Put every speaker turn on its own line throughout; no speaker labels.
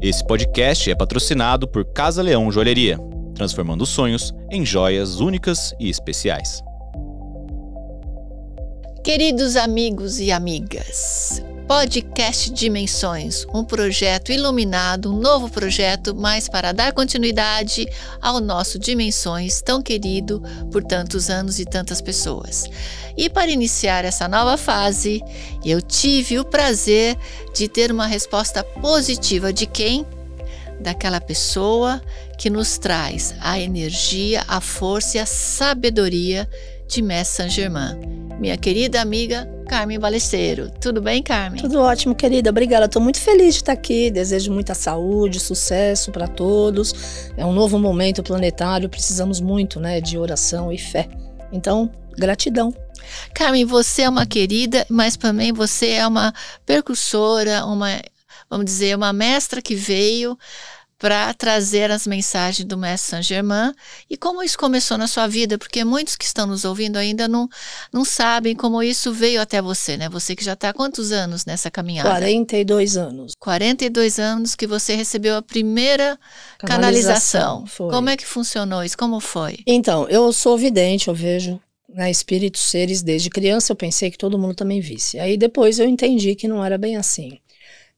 Esse podcast é patrocinado por Casa Leão Joalheria, transformando sonhos em joias únicas e especiais.
Queridos amigos e amigas, Podcast Dimensões, um projeto iluminado, um novo projeto, mas para dar continuidade ao nosso Dimensões tão querido por tantos anos e tantas pessoas. E para iniciar essa nova fase, eu tive o prazer de ter uma resposta positiva de quem? Daquela pessoa que nos traz a energia, a força e a sabedoria de Saint-Germain. Minha querida amiga Carmen Balesteiro. Tudo bem, Carmen? Tudo ótimo, querida. Obrigada. Estou muito feliz de estar aqui. Desejo muita saúde, sucesso para
todos. É um novo momento planetário. Precisamos muito né, de oração e fé.
Então, gratidão. Carmen, você é uma querida, mas também você é uma percussora, uma, vamos dizer, uma mestra que veio para trazer as mensagens do Mestre Saint Germain e como isso começou na sua vida, porque muitos que estão nos ouvindo ainda não, não sabem como isso veio até você, né? Você que já está há quantos anos nessa caminhada? 42 anos. 42 anos que você recebeu a primeira canalização. canalização. Como é que funcionou isso? Como foi? Então,
eu sou vidente, eu vejo na né, espíritos seres desde criança, eu pensei que todo mundo também visse. Aí depois eu entendi que não era bem assim.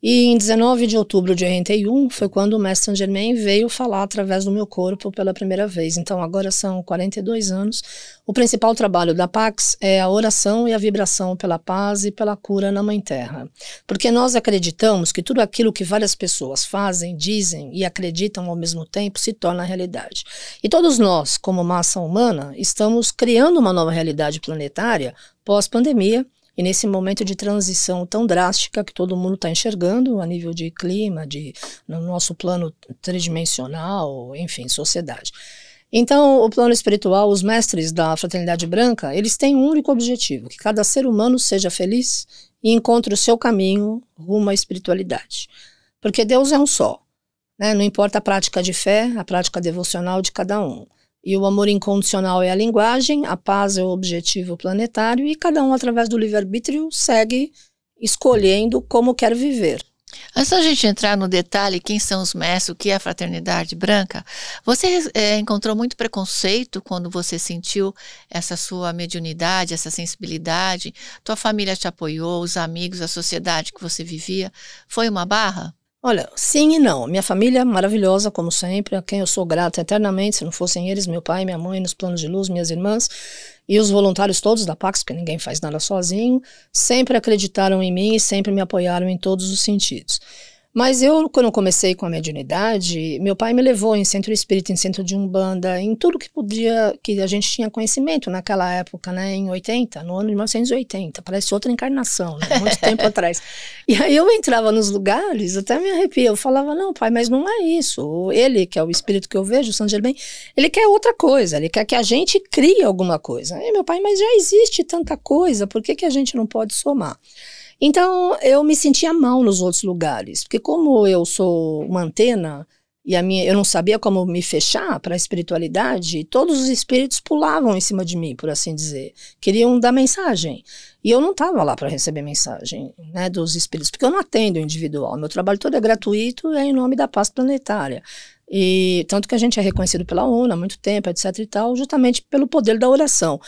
E em 19 de outubro de 81 foi quando o Mestre Saint Germain veio falar através do meu corpo pela primeira vez. Então agora são 42 anos. O principal trabalho da Pax é a oração e a vibração pela paz e pela cura na Mãe Terra. Porque nós acreditamos que tudo aquilo que várias pessoas fazem, dizem e acreditam ao mesmo tempo se torna realidade. E todos nós, como massa humana, estamos criando uma nova realidade planetária pós-pandemia e nesse momento de transição tão drástica que todo mundo está enxergando a nível de clima, de no nosso plano tridimensional, enfim, sociedade. Então, o plano espiritual, os mestres da fraternidade branca, eles têm um único objetivo: que cada ser humano seja feliz e encontre o seu caminho rumo à espiritualidade. Porque Deus é um só. Né? Não importa a prática de fé, a prática devocional de cada um. E o amor incondicional é a linguagem, a paz é o objetivo planetário e cada um, através do livre-arbítrio, segue escolhendo
como quer viver. Antes da gente entrar no detalhe quem são os mestres, o que é a fraternidade branca, você é, encontrou muito preconceito quando você sentiu essa sua mediunidade, essa sensibilidade? Tua família te apoiou, os amigos, a sociedade que você vivia? Foi uma barra?
Olha, sim e não. Minha família é maravilhosa, como sempre, a quem eu sou grata eternamente. Se não fossem eles, meu pai, minha mãe, nos planos de luz, minhas irmãs e os voluntários todos da Pax, porque ninguém faz nada sozinho, sempre acreditaram em mim e sempre me apoiaram em todos os sentidos. Mas eu, quando comecei com a mediunidade, meu pai me levou em centro espírita, em centro de umbanda, em tudo que podia, que a gente tinha conhecimento naquela época, né, em 80, no ano de 1980, parece outra encarnação, né, muito tempo atrás. E aí eu entrava nos lugares, até me arrepia, eu falava, não, pai, mas não é isso. Ele, que é o espírito que eu vejo, o San Germain, ele quer outra coisa, ele quer que a gente crie alguma coisa. E meu pai, mas já existe tanta coisa, por que, que a gente não pode somar? Então, eu me sentia mal nos outros lugares, porque como eu sou uma antena e a minha, eu não sabia como me fechar para a espiritualidade, todos os espíritos pulavam em cima de mim, por assim dizer. Queriam dar mensagem. E eu não estava lá para receber mensagem né, dos espíritos, porque eu não atendo individual. Meu trabalho todo é gratuito, é em nome da paz planetária. E tanto que a gente é reconhecido pela ONU há muito tempo, etc e tal, justamente pelo poder da oração.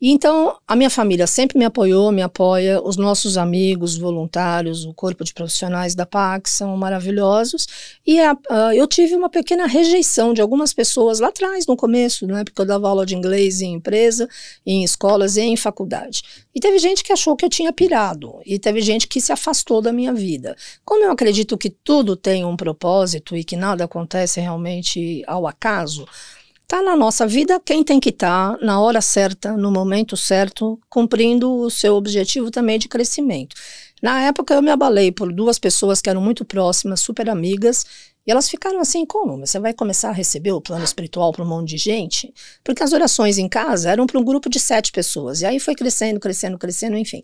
E então, a minha família sempre me apoiou, me apoia, os nossos amigos voluntários, o corpo de profissionais da PAC são maravilhosos. E a, ah, a, ah, eu tive uma pequena rejeição de algumas pessoas lá atrás, no começo, né, porque eu dava aula de inglês em empresa, em escolas e em faculdade. E teve gente que achou que eu tinha pirado, e teve gente que se afastou da minha vida. Como eu acredito que tudo tem um propósito e que nada acontece realmente ao acaso, Está na nossa vida quem tem que estar tá, na hora certa, no momento certo, cumprindo o seu objetivo também de crescimento. Na época eu me abalei por duas pessoas que eram muito próximas, super amigas, e elas ficaram assim, como? Você vai começar a receber o plano espiritual para um monte de gente? Porque as orações em casa eram para um grupo de sete pessoas. E aí foi crescendo, crescendo, crescendo, enfim.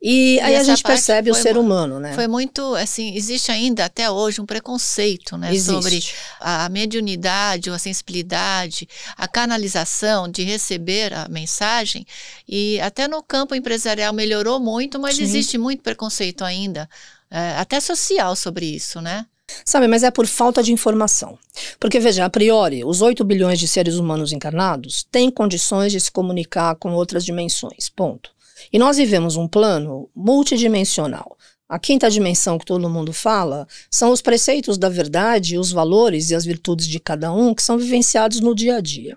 E, e aí a gente percebe o ser humano, né? Foi
muito, assim, existe ainda até hoje um preconceito, né? Existe. Sobre a mediunidade ou a sensibilidade, a canalização de receber a mensagem. E até no campo empresarial melhorou muito, mas Sim. existe muito preconceito ainda. É, até social sobre isso, né?
Sabe, mas é por falta de informação. Porque, veja, a priori, os 8 bilhões de seres humanos encarnados têm condições de se comunicar com outras dimensões. Ponto. E nós vivemos um plano multidimensional. A quinta dimensão que todo mundo fala são os preceitos da verdade, os valores e as virtudes de cada um que são vivenciados no dia a dia.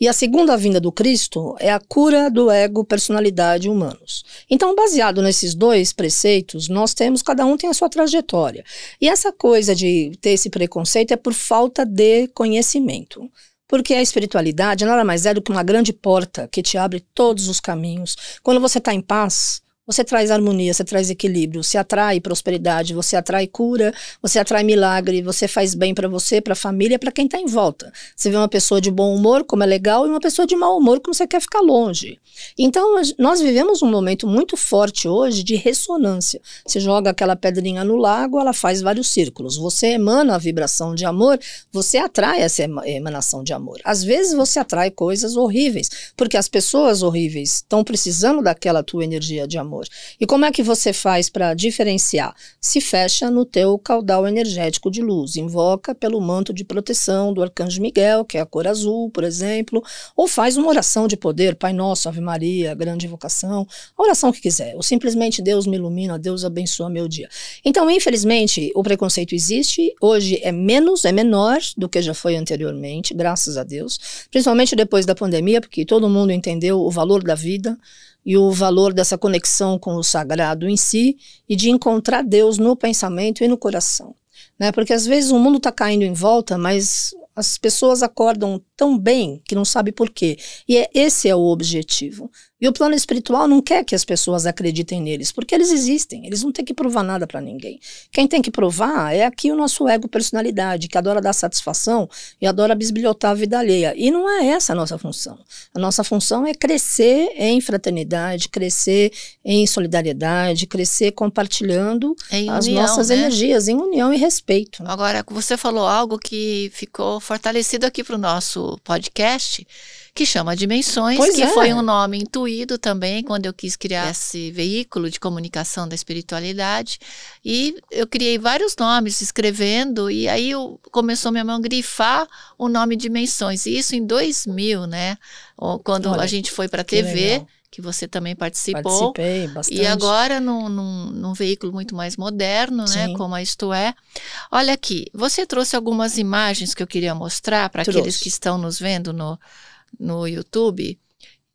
E a segunda vinda do Cristo é a cura do ego, personalidade e humanos. Então, baseado nesses dois preceitos, nós temos, cada um tem a sua trajetória. E essa coisa de ter esse preconceito é por falta de conhecimento. Porque a espiritualidade nada mais é do que uma grande porta que te abre todos os caminhos. Quando você está em paz, você traz harmonia, você traz equilíbrio, você atrai prosperidade, você atrai cura, você atrai milagre, você faz bem para você, para a família, para quem está em volta. Você vê uma pessoa de bom humor, como é legal, e uma pessoa de mau humor, como você quer ficar longe. Então, nós vivemos um momento muito forte hoje de ressonância. Você joga aquela pedrinha no lago, ela faz vários círculos. Você emana a vibração de amor, você atrai essa emanação de amor. Às vezes você atrai coisas horríveis, porque as pessoas horríveis estão precisando daquela tua energia de amor. E como é que você faz para diferenciar? Se fecha no teu caudal energético de luz, invoca pelo manto de proteção do Arcanjo Miguel, que é a cor azul, por exemplo, ou faz uma oração de poder, Pai Nosso, Ave Maria, grande invocação, a oração que quiser, ou simplesmente Deus me ilumina, Deus abençoa meu dia. Então, infelizmente, o preconceito existe, hoje é menos, é menor do que já foi anteriormente, graças a Deus, principalmente depois da pandemia, porque todo mundo entendeu o valor da vida, e o valor dessa conexão com o sagrado em si e de encontrar Deus no pensamento e no coração. Né? Porque às vezes o mundo está caindo em volta, mas as pessoas acordam tão bem que não sabe por quê. E é, esse é o objetivo. E o plano espiritual não quer que as pessoas acreditem neles, porque eles existem, eles não têm que provar nada para ninguém. Quem tem que provar é aqui o nosso ego personalidade, que adora dar satisfação e adora bisbilhotar a vida alheia. E não é essa a nossa função. A nossa função é crescer em fraternidade, crescer em solidariedade, crescer compartilhando
união, as nossas né? energias, em união e respeito. Né? Agora, você falou algo que ficou fortalecido aqui para o nosso podcast, que chama Dimensões, pois que é. foi um nome intuído também quando eu quis criar é. esse veículo de comunicação da espiritualidade. E eu criei vários nomes escrevendo, e aí eu, começou minha mão a grifar o nome Dimensões. E isso em 2000, né? Quando Olha, a gente foi para a TV. Legal que você também participou. Participei bastante. E agora num, num, num veículo muito mais moderno, né, Sim. né? Como a Isto É. Olha aqui, você trouxe algumas imagens que eu queria mostrar para aqueles que estão nos vendo no, no YouTube.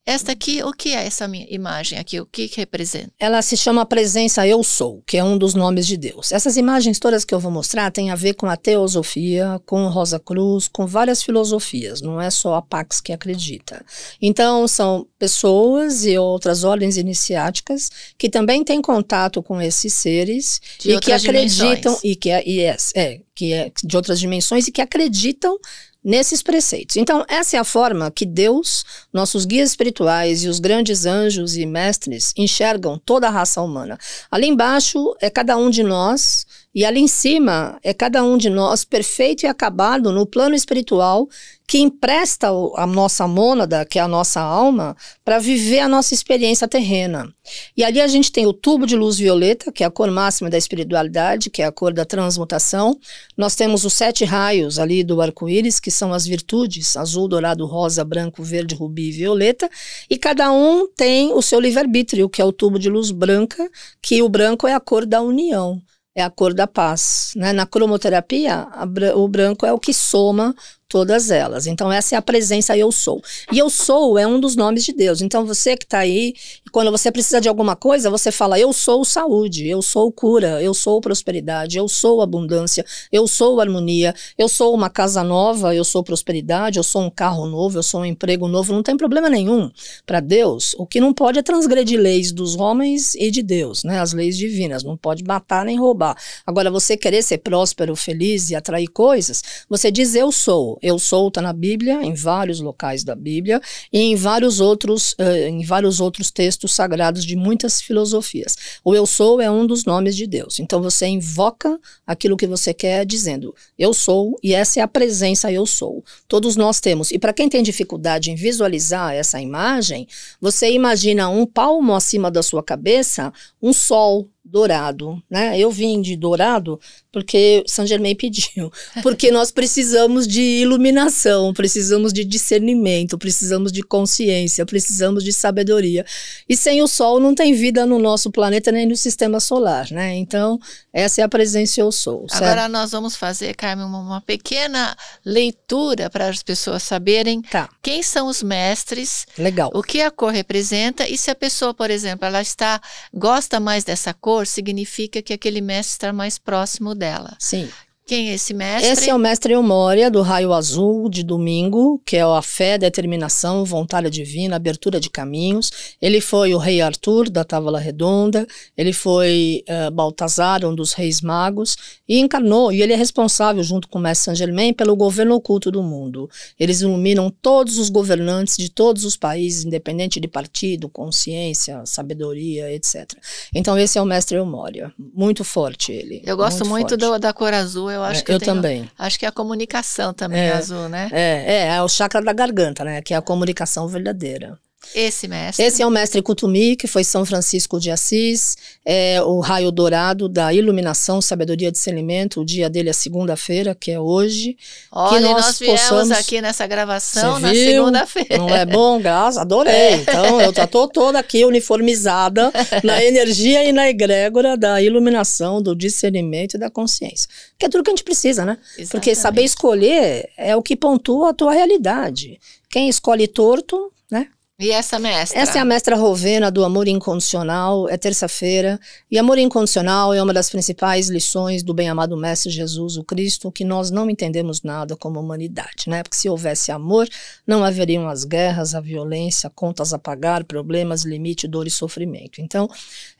Esta aqui, o que é essa minha imagem aqui? O que, que representa?
Ela se chama Presença Eu Sou, que é um dos nomes de Deus. Essas imagens todas que eu vou mostrar têm a ver com a teosofia, com Rosa Cruz, com várias filosofias, não é só a Pax que acredita. Então, são pessoas e outras ordens iniciáticas que também têm contato com esses seres de e que acreditam dimensões. e que, é, é, é, que é de outras dimensões e que acreditam nesses preceitos. Então, essa é a forma que Deus, nossos guias espirituais e os grandes anjos e mestres enxergam toda a raça humana. Ali embaixo é cada um de nós e ali em cima é cada um de nós perfeito e acabado no plano espiritual que empresta a nossa mônada, que é a nossa alma, para viver a nossa experiência terrena. E ali a gente tem o tubo de luz violeta, que é a cor máxima da espiritualidade, que é a cor da transmutação. Nós temos os sete raios ali do arco-íris, que são as virtudes: azul, dourado, rosa, branco, verde, rubi e violeta. E cada um tem o seu livre-arbítrio, que é o tubo de luz branca, que o branco é a cor da união é a cor da paz. Né? Na cromoterapia, o branco é o que soma todas elas. Então, essa é a presença eu sou. E eu sou é um dos nomes de Deus. Então, você que está aí, quando você precisa de alguma coisa, você fala: eu sou saúde, eu sou cura, eu sou prosperidade, eu sou abundância, eu sou harmonia, eu sou uma casa nova, eu sou prosperidade, eu sou um carro novo, eu sou um emprego novo. Não tem problema nenhum para Deus. O que não pode é transgredir leis dos homens e de Deus, né? As leis divinas. Não pode matar nem roubar. Agora, você querer ser próspero, feliz e atrair coisas, você diz: eu sou. Eu Sou está na Bíblia, em vários locais da Bíblia e em vários outros, uh, em vários outros textos sagrados de muitas filosofias. O eu sou é um dos nomes de Deus. Então você invoca aquilo que você quer dizendo eu sou e essa é a presença eu sou. Todos nós temos. E para quem tem dificuldade em visualizar essa imagem, você imagina um palmo acima da sua cabeça, um sol Dourado, né? Eu vim de Dourado porque Saint Germain pediu, porque nós precisamos de iluminação, precisamos de discernimento, precisamos de consciência, precisamos de sabedoria. E sem o sol não tem vida no nosso planeta nem no sistema solar, né? Então essa é a presença eu sou. Certo? Agora
nós vamos fazer, Carmen, uma, uma pequena leitura para as pessoas saberem tá. quem são os mestres, Legal. o que a cor representa e se a pessoa, por exemplo, ela está gosta mais dessa cor, significa que aquele mestre está mais próximo dela. Sim. Quem é esse mestre? Esse é o
mestre Eumória, do Raio Azul, de domingo, que é a fé, determinação, vontade divina, abertura de caminhos. Ele foi o rei Arthur, da Távola Redonda, ele foi uh, Baltazar, um dos reis magos, e encarnou, e ele é responsável, junto com o mestre Saint-Germain, pelo governo oculto do mundo. Eles iluminam todos os governantes de todos os países, independente de partido, consciência, sabedoria, etc. Então esse é o mestre Eumória, muito forte ele. Eu gosto muito, muito do,
da cor azul, eu acho é, que eu, tenho, também. Acho que é a comunicação também é, azul, né? É, é,
é o chakra da garganta, né? Que é a comunicação verdadeira.
Esse mestre?
Esse é o mestre Kutumi, que foi São Francisco de Assis, é o raio dourado da iluminação, sabedoria de discernimento. O dia dele é segunda-feira, que é hoje. Olha, que nós, nós viemos possamos... aqui
nessa gravação Você na segunda-feira. Não é bom?
Graças, adorei. É. Então, eu estou toda aqui uniformizada na energia e na egrégora da iluminação, do discernimento e da consciência. Que é tudo que a gente precisa, né? Exatamente. Porque saber escolher é o que pontua a tua realidade. Quem escolhe torto, né?
E essa mestra? Essa é a
mestra Rovena do Amor Incondicional, é terça-feira. E Amor Incondicional é uma das principais lições do bem-amado Mestre Jesus, o Cristo, que nós não entendemos nada como humanidade, né? Porque se houvesse amor, não haveriam as guerras, a violência, contas a pagar, problemas, limite, dor e sofrimento. Então,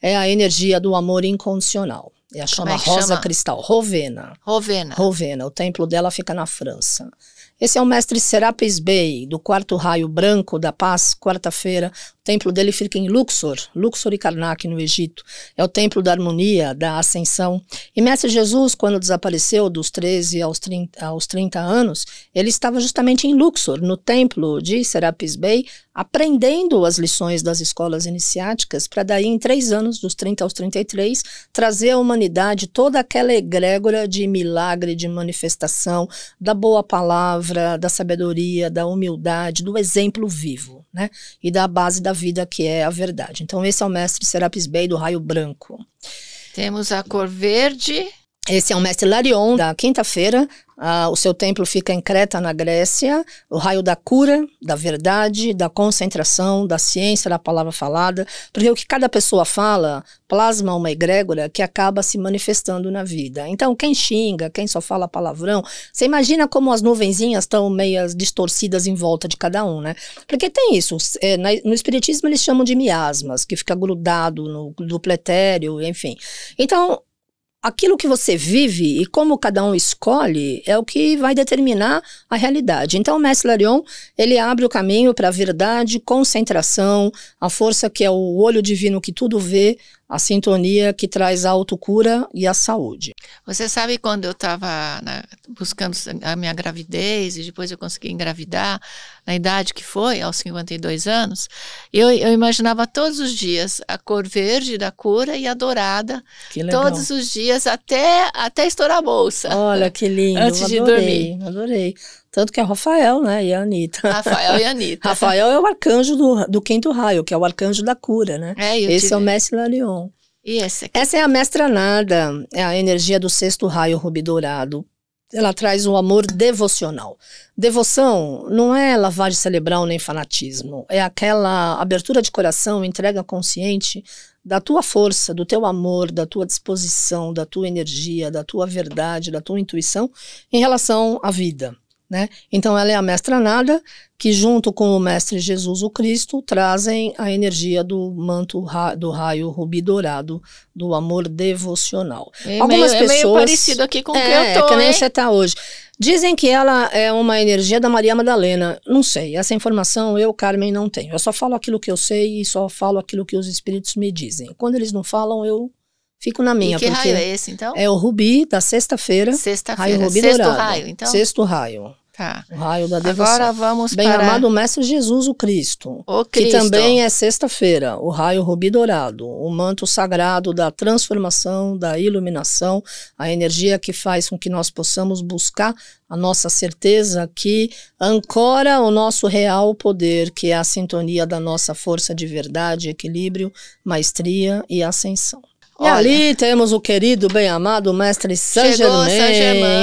é a energia do amor incondicional. E a chama é Rosa chama? Cristal, Rovena. Rovena. Rovena, o templo dela fica na França. Esse é o mestre Serapis Bey, do quarto raio branco da paz, quarta-feira. O templo dele fica em Luxor, Luxor e Karnak, no Egito. É o templo da harmonia, da ascensão. E mestre Jesus, quando desapareceu dos 13 aos 30, aos 30 anos, ele estava justamente em Luxor, no templo de Serapis Bey, aprendendo as lições das escolas iniciáticas, para daí, em três anos, dos 30 aos 33, trazer à humanidade toda aquela egrégora de milagre, de manifestação, da boa palavra, palavra, da sabedoria, da humildade, do exemplo vivo, né? E da base da vida que é a verdade. Então esse é o mestre Serapis Bey do raio branco.
Temos a cor
verde. Esse é o mestre Larion, da quinta-feira. Ah, o seu templo fica em Creta, na Grécia. O raio da cura, da verdade, da concentração, da ciência, da palavra falada. Porque o que cada pessoa fala plasma uma egrégora que acaba se manifestando na vida. Então, quem xinga, quem só fala palavrão, você imagina como as nuvenzinhas estão meias distorcidas em volta de cada um, né? Porque tem isso. É, na, no Espiritismo eles chamam de miasmas, que fica grudado no, no pletério, enfim. Então, aquilo que você vive e como cada um escolhe é o que vai determinar a realidade. Então, o mestre Larion, ele abre o caminho para a verdade, concentração, a força que é o olho divino que tudo vê, a sintonia que traz a autocura e
a saúde. Você sabe quando eu estava né, buscando a minha gravidez e depois eu consegui engravidar, na idade que foi, aos 52 anos, eu, eu imaginava todos os dias a cor verde da cura e a dourada, todos os dias até, até estourar a bolsa. Olha que lindo, antes de adorei, dormir. Adorei.
Tanto que é Rafael, né? E a Anitta. Rafael e a Anitta. Rafael é o arcanjo do, do quinto raio, que é o arcanjo da cura, né? É, Esse é o mestre Larion. E essa aqui? Essa é a mestra nada, é a energia do sexto raio rubi dourado. Ela traz um amor devocional. Devoção não é lavagem cerebral nem fanatismo. É aquela abertura de coração, entrega consciente da tua força, do teu amor, da tua disposição, da tua energia, da tua verdade, da tua intuição em relação à vida. Né? Então, ela é a mestra nada, que junto com o mestre Jesus o Cristo trazem a energia do manto ra do raio rubi dourado, do amor devocional. É Algumas é meio, pessoas. É meio parecido aqui com o é, que eu é, é tô. É, que nem hein? você tá hoje. Dizem que ela é uma energia da Maria Madalena. Não sei, essa informação eu, Carmen, não tenho. Eu só falo aquilo que eu sei e só falo aquilo que os espíritos me dizem. Quando eles não falam, eu Fico na minha. E que raio é esse, então? É o rubi da sexta-feira. Sexta-feira. Raio rubi Sexto dourado. raio, então? Sexto raio. Tá. O raio da devoção. Agora vamos Bem para... amado Mestre Jesus o Cristo. O Cristo. Que também é sexta-feira. O raio rubi dourado. O manto sagrado da transformação, da iluminação. A energia que faz com que nós possamos buscar a nossa certeza que ancora o nosso real poder, que é a sintonia da nossa força de verdade, equilíbrio, maestria e ascensão. E ali temos o querido, bem amado mestre Saint-Germain. Chegou Saint-Germain.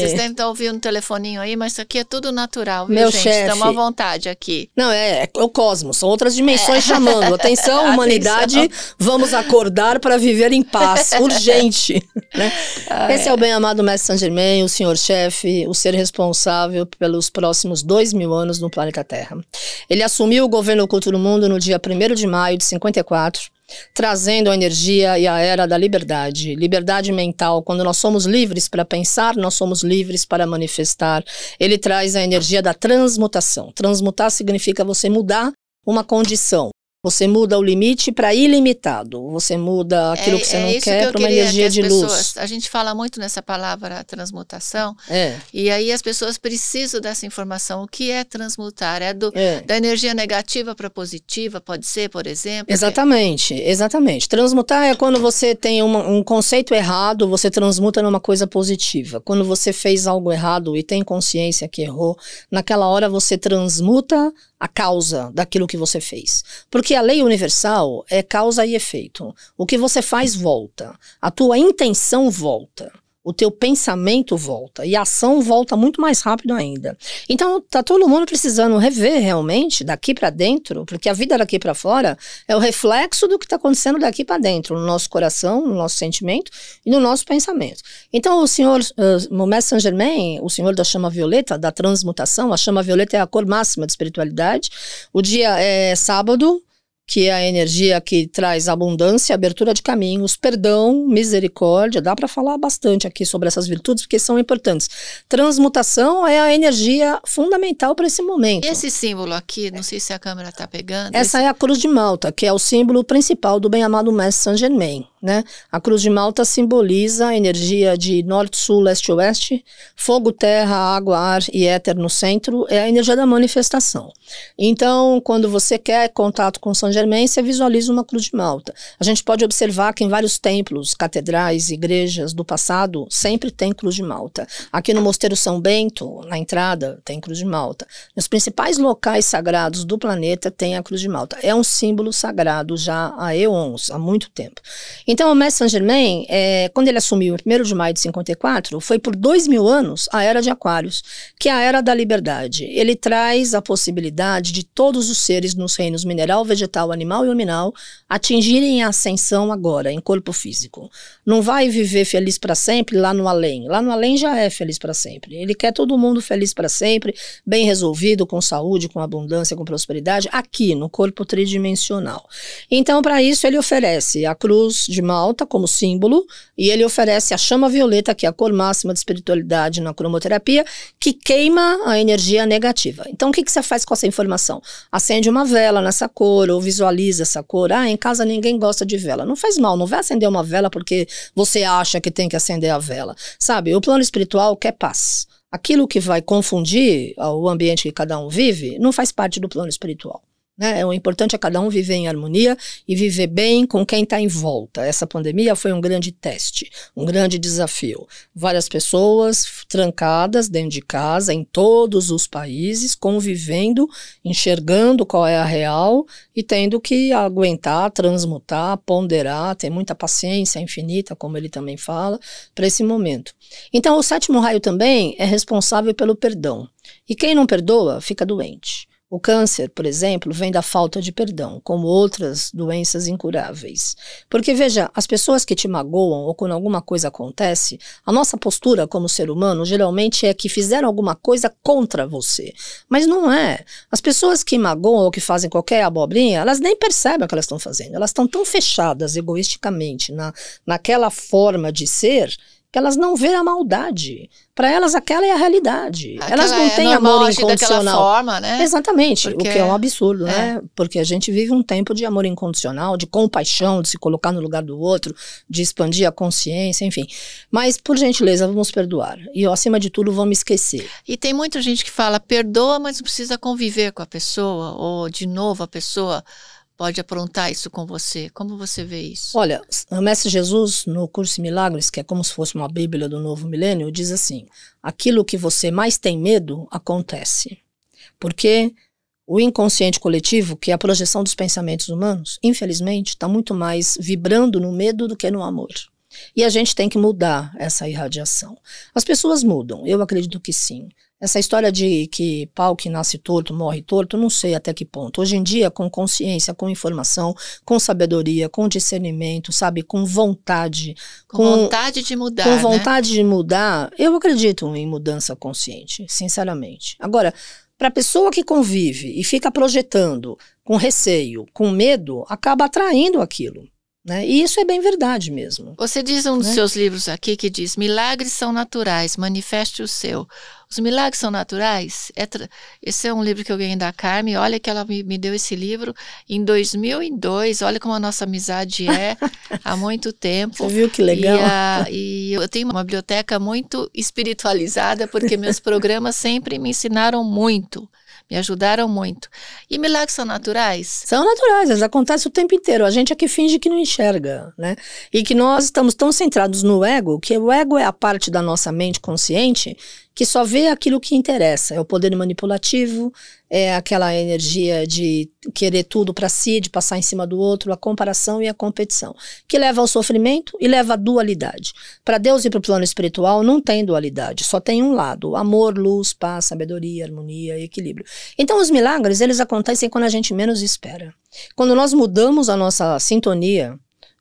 Vocês devem
estar ouvindo um telefoninho aí, mas isso aqui é tudo natural, viu, Meu gente? Chefe. Estamos à vontade aqui.
Não, é, é o cosmos, são outras dimensões é. chamando. Atenção, humanidade, Atenção. vamos acordar para viver em paz, urgente. né? Ah, Esse é. é. o bem amado mestre Saint-Germain, o senhor chefe, o ser responsável pelos próximos dois mil anos no planeta Terra. Ele assumiu o governo oculto do mundo no dia 1 de maio de 54 trazendo a energia e a era da liberdade, liberdade mental. Quando nós somos livres para pensar, nós somos livres para manifestar. Ele traz a energia da transmutação. Transmutar significa você mudar uma condição você muda o limite para ilimitado. Você muda aquilo é, que você é não quer que para uma energia de pessoas, luz.
A gente fala muito nessa palavra transmutação. É. E aí as pessoas precisam dessa informação. O que é transmutar? É, do, é. da energia negativa para positiva, pode ser, por exemplo?
Exatamente, exatamente. Transmutar é quando você tem uma, um conceito errado, você transmuta numa coisa positiva. Quando você fez algo errado e tem consciência que errou, naquela hora você transmuta a causa daquilo que você fez. Porque a lei universal é causa e efeito. O que você faz volta. A tua intenção volta o teu pensamento volta e a ação volta muito mais rápido ainda. Então, tá todo mundo precisando rever realmente daqui para dentro, porque a vida daqui para fora é o reflexo do que está acontecendo daqui para dentro, no nosso coração, no nosso sentimento e no nosso pensamento. Então, o senhor, uh, o mestre Saint Germain, o senhor da chama violeta, da transmutação, a chama violeta é a cor máxima de espiritualidade. O dia é sábado, que é a energia que traz abundância, abertura de caminhos, perdão, misericórdia. Dá para falar bastante aqui sobre essas virtudes, porque são importantes. Transmutação é a energia fundamental para esse momento.
Esse símbolo aqui, não sei se a câmera está pegando. Essa
esse... é a cruz de Malta, que é o símbolo principal do bem-amado Mestre Saint Germain. Né? A cruz de Malta simboliza a energia de norte, sul, leste, oeste, fogo, terra, água, ar e éter no centro, é a energia da manifestação. Então, quando você quer contato com Saint Saint-Germain, você visualiza uma cruz de Malta. A gente pode observar que em vários templos, catedrais, igrejas do passado, sempre tem cruz de Malta. Aqui no Mosteiro São Bento, na entrada, tem cruz de Malta. Nos principais locais sagrados do planeta tem a cruz de Malta. É um símbolo sagrado já há eons, há muito tempo. Então, o mestre Saint-Germain, é, quando ele assumiu em 1 de maio de 54, foi por dois mil anos a era de Aquários, que é a era da liberdade. Ele traz a possibilidade de todos os seres nos reinos mineral, vegetal, vegetal, animal e luminal atingirem a ascensão agora, em corpo físico. Não vai viver feliz para sempre lá no além. Lá no além já é feliz para sempre. Ele quer todo mundo feliz para sempre, bem resolvido, com saúde, com abundância, com prosperidade, aqui no corpo tridimensional. Então, para isso, ele oferece a cruz de Malta como símbolo e ele oferece a chama violeta, que é a cor máxima de espiritualidade na cromoterapia, que queima a energia negativa. Então, o que, que você faz com essa informação? Acende uma vela nessa cor, ou visualiza essa cor. Ah, em casa ninguém gosta de vela. Não faz mal, não vai acender uma vela porque você acha que tem que acender a vela. Sabe, o plano espiritual quer paz. Aquilo que vai confundir ah, o ambiente que cada um vive não faz parte do plano espiritual. Né? É, o importante é cada um viver em harmonia e viver bem com quem está em volta. Essa pandemia foi um grande teste, um grande desafio. Várias pessoas trancadas dentro de casa, em todos os países, convivendo, enxergando qual é a real e tendo que aguentar, transmutar, ponderar, ter muita paciência infinita, como ele também fala, para esse momento. Então, o sétimo raio também é responsável pelo perdão. E quem não perdoa fica doente. O câncer, por exemplo, vem da falta de perdão, como outras doenças incuráveis. Porque veja, as pessoas que te magoam ou quando alguma coisa acontece, a nossa postura como ser humano geralmente é que fizeram alguma coisa contra você. Mas não é. As pessoas que magoam ou que fazem qualquer abobrinha, elas nem percebem o que elas estão fazendo. Elas estão tão fechadas egoisticamente na, naquela forma de ser elas não vê a maldade. Para elas, aquela é a realidade. Aquela elas não é têm amor incondicional. Daquela forma, né? Exatamente, Porque... o que é um absurdo, é. né? Porque a gente vive um tempo de amor incondicional, de compaixão, de se colocar no lugar do outro, de expandir a consciência, enfim. Mas, por gentileza, vamos perdoar. E, ó, acima de tudo, vamos esquecer.
E tem muita gente que fala, perdoa, mas não precisa conviver com a pessoa, ou de novo a pessoa pode aprontar isso com você? Como você vê isso? Olha,
o Mestre Jesus, no Curso Milagres, que é como se fosse uma Bíblia do Novo Milênio, diz assim: aquilo que você mais tem medo acontece. Porque o inconsciente coletivo, que é a projeção dos pensamentos humanos, infelizmente, está muito mais vibrando no medo do que no amor. E a gente tem que mudar essa irradiação. As pessoas mudam, eu acredito que sim. Essa história de que pau que nasce torto morre torto, não sei até que ponto. Hoje em dia, com consciência, com informação, com sabedoria, com discernimento, sabe, com vontade, com, com vontade
de mudar, com né? vontade né?
de mudar, eu acredito em mudança consciente, sinceramente. Agora, para a pessoa que convive e fica projetando com receio, com medo, acaba atraindo aquilo. Né? E isso é bem verdade
mesmo. Você diz um né? dos seus livros aqui que diz: milagres são naturais, manifeste o seu. Os milagres são naturais. É tra... Esse é um livro que eu ganhei da Carmen. Olha que ela me, me deu esse livro em 2002. Olha como a nossa amizade é há muito tempo. Você viu que legal? E, a, e eu tenho uma biblioteca muito espiritualizada porque meus programas sempre me ensinaram muito me ajudaram muito. E milagres são naturais? São naturais, eles
acontecem o tempo inteiro. A gente é que finge que não enxerga, né? E que nós estamos tão centrados no ego, que o ego é a parte da nossa mente consciente que só vê aquilo que interessa. É o poder manipulativo, é aquela energia de querer tudo para si, de passar em cima do outro, a comparação e a competição, que leva ao sofrimento e leva à dualidade. Para Deus e para o plano espiritual não tem dualidade, só tem um lado: amor, luz, paz, sabedoria, harmonia e equilíbrio. Então os milagres, eles acontecem quando a gente menos espera. Quando nós mudamos a nossa sintonia,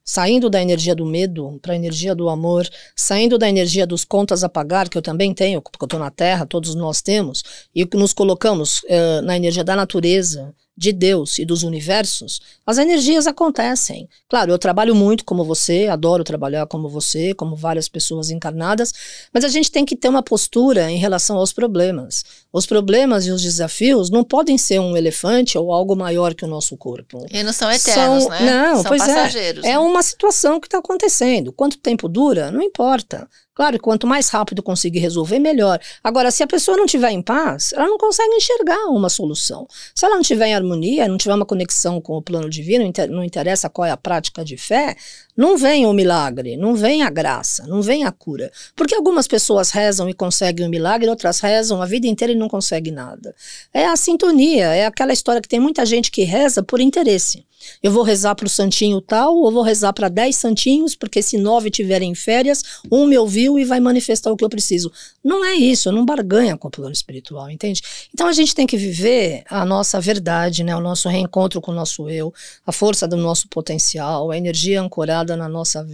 saindo da energia do medo para a energia do amor, saindo da energia dos contas a pagar, que eu também tenho, porque eu estou na Terra, todos nós temos, e nos colocamos uh, na energia da natureza, de Deus e dos universos, as energias acontecem. Claro, eu trabalho muito como você, adoro trabalhar como você, como várias pessoas encarnadas, mas a gente tem que ter uma postura em relação aos problemas. Os problemas e os desafios não podem ser um elefante ou algo maior que o nosso corpo.
E não são eternos, são, né? Não, são pois é. passageiros. É, né? é
uma situação que está acontecendo. Quanto tempo dura, não importa. Claro, quanto mais rápido conseguir resolver, melhor. Agora, se a pessoa não tiver em paz, ela não consegue enxergar uma solução. Se ela não tiver em harmonia, não tiver uma conexão com o plano divino, não interessa qual é a prática de fé, não vem o milagre, não vem a graça, não vem a cura. Porque algumas pessoas rezam e conseguem o milagre, outras rezam a vida inteira e não conseguem nada. É a sintonia, é aquela história que tem muita gente que reza por interesse. Eu vou rezar para o santinho tal, ou vou rezar para dez santinhos, porque se nove tiverem férias, um me ouviu e vai manifestar o que eu preciso. Não é isso, eu não barganha com o plano espiritual, entende? Então a gente tem que viver a nossa verdade, né? o nosso reencontro com o nosso eu, a força do nosso potencial, a energia ancorada na nossa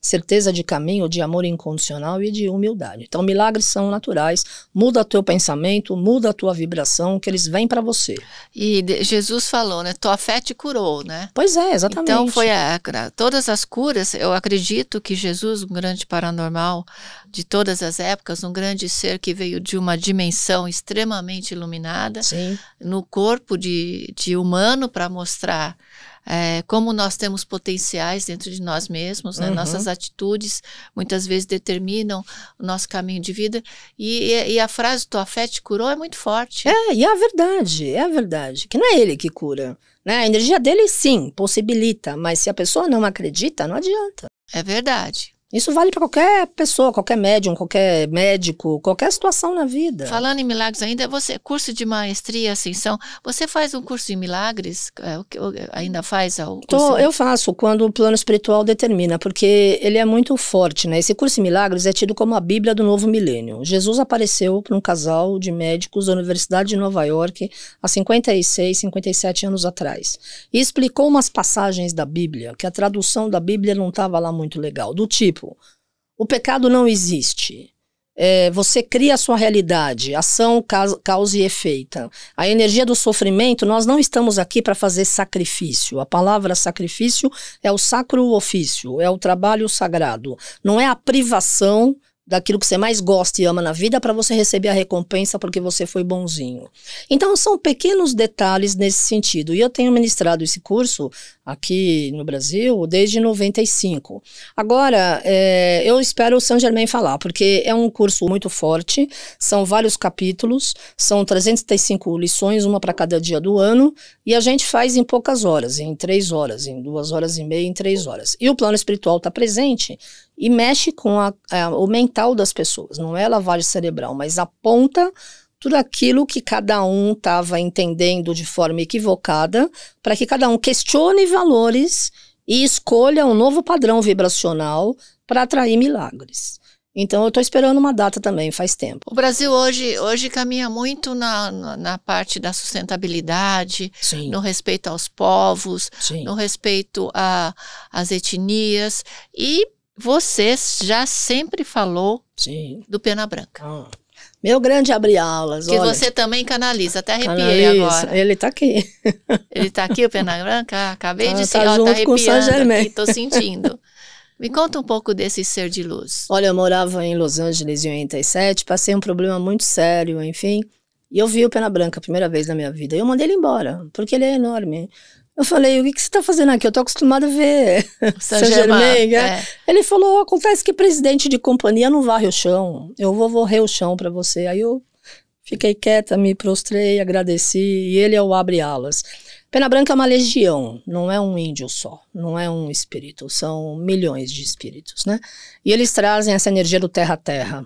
certeza de caminho, de amor incondicional e de humildade. Então milagres são naturais, muda teu pensamento, muda a tua
vibração, que eles vêm para você. E Jesus falou, né? Tua fé te curou, né? Né? Pois é, exatamente. Então foi a, a, todas as curas, eu acredito que Jesus, um grande paranormal de todas as épocas, um grande ser que veio de uma dimensão extremamente iluminada, Sim. no corpo de, de humano para mostrar é, como nós temos potenciais dentro de nós mesmos, né? uhum. nossas atitudes muitas vezes determinam o nosso caminho de vida. E, e, e, a frase tua fé te curou é muito forte. É, e é a verdade, é a verdade, que não é ele que cura. Né? A energia dele sim
possibilita, mas se a pessoa não acredita, não adianta. É verdade. Isso vale para qualquer pessoa, qualquer médium, qualquer médico, qualquer situação na vida.
Falando em milagres ainda, você curso de maestria, ascensão, você faz um curso em milagres? É, ainda faz? O Tô, eu
faço quando o plano espiritual determina, porque ele é muito forte, né? Esse curso em milagres é tido como a Bíblia do Novo Milênio. Jesus apareceu para um casal de médicos da Universidade de Nova York há 56, 57 anos atrás e explicou umas passagens da Bíblia que a tradução da Bíblia não estava lá muito legal, do tipo exemplo, o pecado não existe. É, você cria a sua realidade, ação, causa e efeito. A energia do sofrimento, nós não estamos aqui para fazer sacrifício. A palavra sacrifício é o sacro ofício, é o trabalho sagrado. Não é a privação daquilo que você mais gosta e ama na vida para você receber a recompensa porque você foi bonzinho. Então são pequenos detalhes nesse sentido. E eu tenho ministrado esse curso aqui no Brasil desde 95. Agora, é, eu espero o São Germain falar, porque é um curso muito forte, são vários capítulos, são 335 lições, uma para cada dia do ano, e a gente faz em poucas horas, em três horas, em duas horas e meia, em três horas. E o plano espiritual está presente e mexe com a, a, o mental das pessoas, não é lavagem cerebral, mas aponta tudo aquilo que cada um estava entendendo de forma equivocada, para que cada um questione valores e escolha um novo padrão vibracional para atrair milagres. Então eu estou esperando uma data também, faz tempo. O
Brasil hoje, hoje caminha muito na, na, na parte da sustentabilidade, Sim. no respeito aos povos, Sim. no respeito às etnias. E você já sempre falou Sim. do Pena Branca. Ah. Meu grande abre aulas. Que olha. você também canaliza, até arrepiei canaliza. agora.
Ele está aqui.
Ele está aqui, o Pena Branca? Acabei ah, de tá ser, tá ó, junto tá com São Germain. Estou sentindo. Me conta um pouco desse ser de luz. Olha,
eu morava em Los Angeles em 87, passei um problema muito sério, enfim. E eu vi o Pena Branca a primeira vez na minha vida. Eu mandei ele embora, porque ele é enorme. Eu falei, o que, que você está fazendo aqui? Eu estou acostumada a ver Saint-Germain. Né? É. Ele falou, acontece que presidente de companhia não varre o chão. Eu vou varrer o chão para você. Aí eu fiquei quieta, me prostrei, agradeci. E ele é o abre alas. Pena Branca é uma legião, não é um índio só, não é um espírito, são milhões de espíritos, né? E eles trazem essa energia do terra-terra,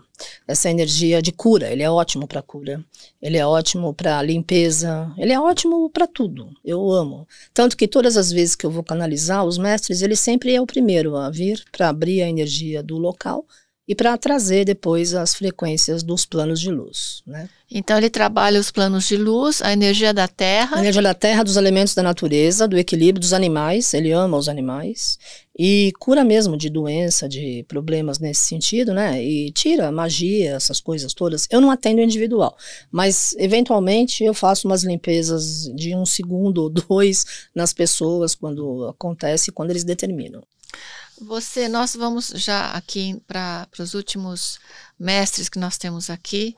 essa energia de cura. Ele é ótimo para cura, ele é ótimo para limpeza, ele é ótimo para tudo. Eu amo. Tanto que todas as vezes que eu vou canalizar, os mestres, ele sempre é o primeiro a vir para abrir a energia do local e para trazer depois as frequências dos planos de luz. Né? Então ele trabalha os planos de luz, a energia da terra. A energia da terra, dos elementos da natureza, do equilíbrio dos animais, ele ama os animais. E cura mesmo de doença, de problemas nesse sentido, né? E tira magia, essas coisas todas. Eu não atendo individual, mas eventualmente eu faço umas limpezas de um segundo ou dois nas pessoas quando acontece, quando eles determinam.
Você, nós vamos já aqui para os últimos mestres que nós temos aqui.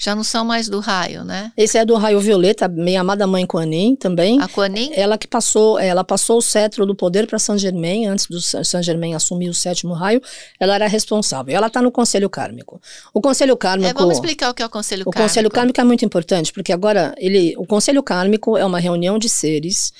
Já não são mais do raio, né? Esse
é do raio violeta, minha amada mãe Kuanin também. A Kuanin? Ela que passou, ela passou o cetro do poder para Saint Germain, antes do Saint Germain assumir o sétimo raio, ela era responsável. Ela está no Conselho Kármico. O Conselho Kármico. É, vamos explicar
o que é o Conselho Kármico. O Conselho
Kármico é muito importante, porque agora ele, o Conselho Kármico é uma reunião de seres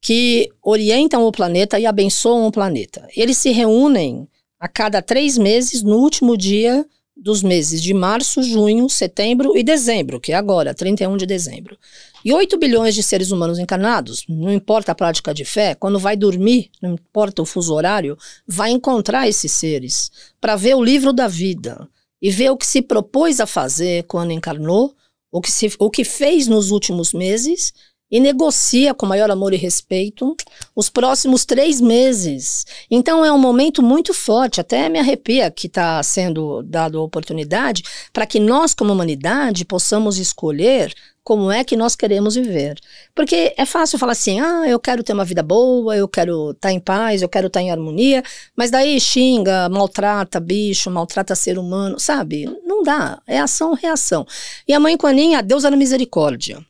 que orientam o planeta e abençoam o planeta. Eles se reúnem a cada três meses, no último dia dos meses de março, junho, setembro e dezembro, que é agora, 31 de dezembro. E 8 bilhões de seres humanos encarnados, não importa a prática de fé, quando vai dormir, não importa o fuso horário, vai encontrar esses seres para ver o livro da vida e ver o que se propôs a fazer quando encarnou, o que, se, o que fez nos últimos meses e negocia com maior amor e respeito os próximos três meses. Então é um momento muito forte, até me arrepia que está sendo dado a oportunidade para que nós, como humanidade, possamos escolher como é que nós queremos viver. Porque é fácil falar assim, ah, eu quero ter uma vida boa, eu quero estar tá em paz, eu quero estar tá em harmonia, mas daí xinga, maltrata bicho, maltrata ser humano, sabe? Não dá, é ação, reação. E a mãe Coaninha, Deus era misericórdia.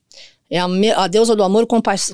É a, a deusa do amor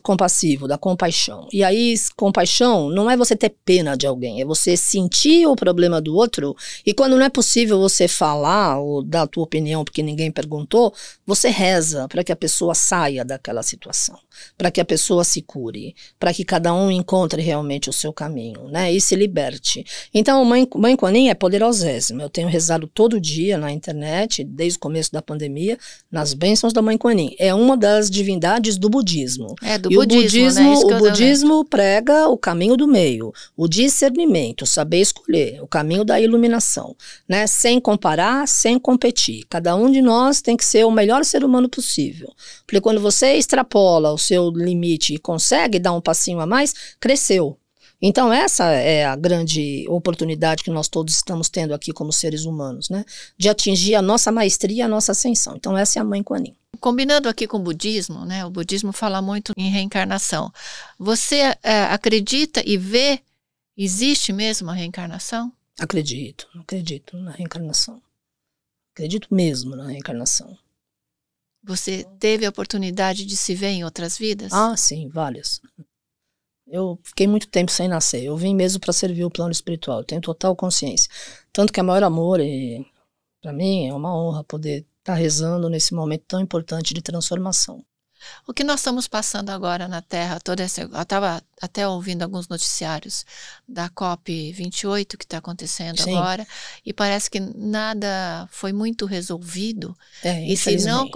compassivo, da compaixão. E aí, compaixão não é você ter pena de alguém, é você sentir o problema do outro. E quando não é possível você falar ou dar a tua opinião porque ninguém perguntou, você reza para que a pessoa saia daquela situação para que a pessoa se cure, para que cada um encontre realmente o seu caminho, né? E se liberte. Então, Mãe, mãe Quanin é poderosíssima. Eu tenho rezado todo dia na internet, desde o começo da pandemia, nas bênçãos da Mãe Quanin. É uma das divindades do budismo. É, do e budismo, o budismo, né? o budismo prega o caminho do meio, o discernimento, saber escolher, o caminho da iluminação, né? Sem comparar, sem competir. Cada um de nós tem que ser o melhor ser humano possível. Porque quando você extrapola os seu limite e consegue dar um passinho a mais, cresceu. Então, essa é a grande oportunidade que nós todos estamos tendo aqui como seres humanos, né? De atingir a nossa maestria, a nossa ascensão. Então, essa é a mãe Kuanin.
Combinando aqui com o budismo, né? O budismo fala muito em reencarnação. Você é, acredita e vê, existe mesmo a reencarnação?
Acredito,
acredito na
reencarnação. Acredito mesmo na reencarnação.
Você teve a oportunidade de se ver em outras vidas? Ah, sim, várias. Eu fiquei muito
tempo sem nascer. Eu vim mesmo para servir o plano espiritual. Eu tenho total consciência. Tanto que é maior amor e para mim é uma honra poder estar tá rezando nesse momento tão importante de transformação.
O que nós estamos passando agora na Terra, toda essa, eu estava até ouvindo alguns noticiários da COP 28 que está acontecendo Sim. agora e parece que nada foi muito resolvido. É, e se não